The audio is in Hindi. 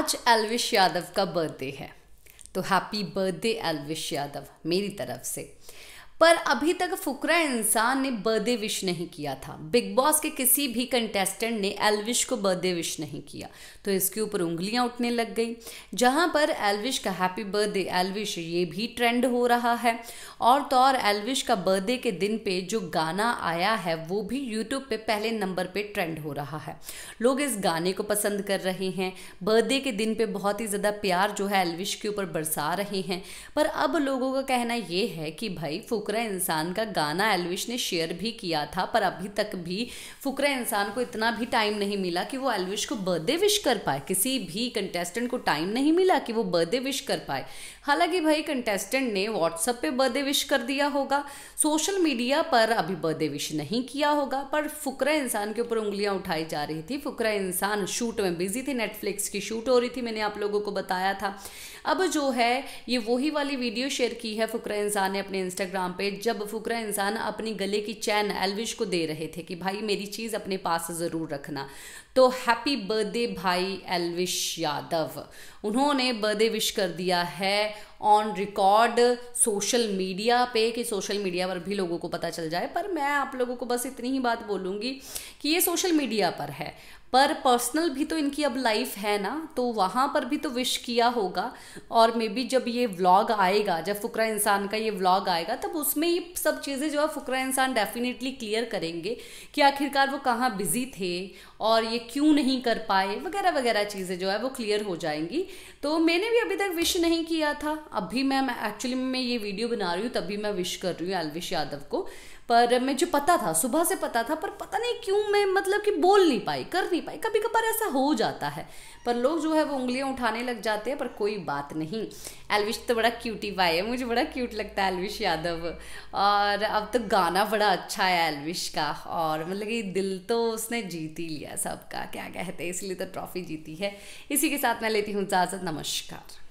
आज एलविश यादव का बर्थडे है तो हैप्पी बर्थडे एलविश यादव मेरी तरफ से पर अभी तक फुकरा इंसान ने बर्थडे विश नहीं किया था बिग बॉस के किसी भी कंटेस्टेंट ने एलविश को बर्थडे विश नहीं किया तो इसके ऊपर उंगलियां उठने लग गई जहां पर एलविश का हैप्पी बर्थडे एलविश ये भी ट्रेंड हो रहा है और तो और एलविश का बर्थडे के दिन पे जो गाना आया है वो भी यूट्यूब पे पहले नंबर पे ट्रेंड हो रहा है लोग इस गाने को पसंद कर रहे हैं बर्थडे के दिन पे बहुत ही ज़्यादा प्यार जो है एलविश के ऊपर बरसा रहे हैं पर अब लोगों का कहना ये है कि भाई फुक फुकरा इंसान का गाना एलविश ने शेयर भी किया था पर अभी तक भी फुकरा इंसान को इतना भी टाइम नहीं मिला कि वो एलविश को बर्थडे विश कर पाए किसी भी कंटेस्टेंट को टाइम नहीं मिला कि वो बर्थडे विश कर पाए हालांकि भाई कंटेस्टेंट ने व्हाट्सएप पे बर्थडे विश कर दिया होगा सोशल मीडिया पर अभी बर्थडे विश नहीं किया होगा पर फुकरा इंसान के ऊपर उंगलियां उठाई जा रही थी फुकरा इंसान शूट में बिजी थे नेटफ्लिक्स की शूट हो रही थी मैंने आप लोगों को बताया था अब जो है ये वही वाली वीडियो शेयर की है फुकरा इंसान ने अपने इंस्टाग्राम पे जब फुकरा इंसान अपनी गले की चैन एलविश को दे रहे थे कि भाई मेरी चीज़ अपने पास ज़रूर रखना तो हैप्पी बर्थडे भाई एलविश यादव उन्होंने बर्थडे विश कर दिया है ऑन रिकॉर्ड सोशल मीडिया पे कि सोशल मीडिया पर भी लोगों को पता चल जाए पर मैं आप लोगों को बस इतनी ही बात बोलूँगी कि ये सोशल मीडिया पर है पर पर्सनल भी तो इनकी अब लाइफ है ना तो वहाँ पर भी तो विश किया होगा और मे बी जब ये व्लॉग आएगा जब फुकरा इंसान का ये व्लॉग आएगा तब उसमें ये सब चीज़ें जो है फुकरा इंसान डेफिनेटली क्लियर करेंगे कि आखिरकार वो कहाँ बिजी थे और ये क्यों नहीं कर पाए वगैरह वगैरह चीज़ें जो है वो क्लियर हो जाएंगी तो मैंने भी अभी तक विश नहीं किया था अभी मैं मैं एक्चुअली मैं ये वीडियो बना रही हूँ तभी मैं विश कर रही हूँ अलविश यादव को पर मैं जो पता था सुबह से पता था पर पता नहीं क्यों मैं मतलब कि बोल नहीं पाई कर नहीं पाई कभी कभार ऐसा हो जाता है पर लोग जो है वो उंगलियां उठाने लग जाते हैं पर कोई बात नहीं एलविश तो बड़ा क्यूटी पाई है मुझे बड़ा क्यूट लगता है एलविश यादव और अब तो गाना बड़ा अच्छा है एलविश का और मतलब कि दिल तो उसने जीत ही लिया सबका क्या कहते हैं इसलिए तो ट्रॉफी जीती है इसी के साथ मैं लेती हूँ इजाज़त नमस्कार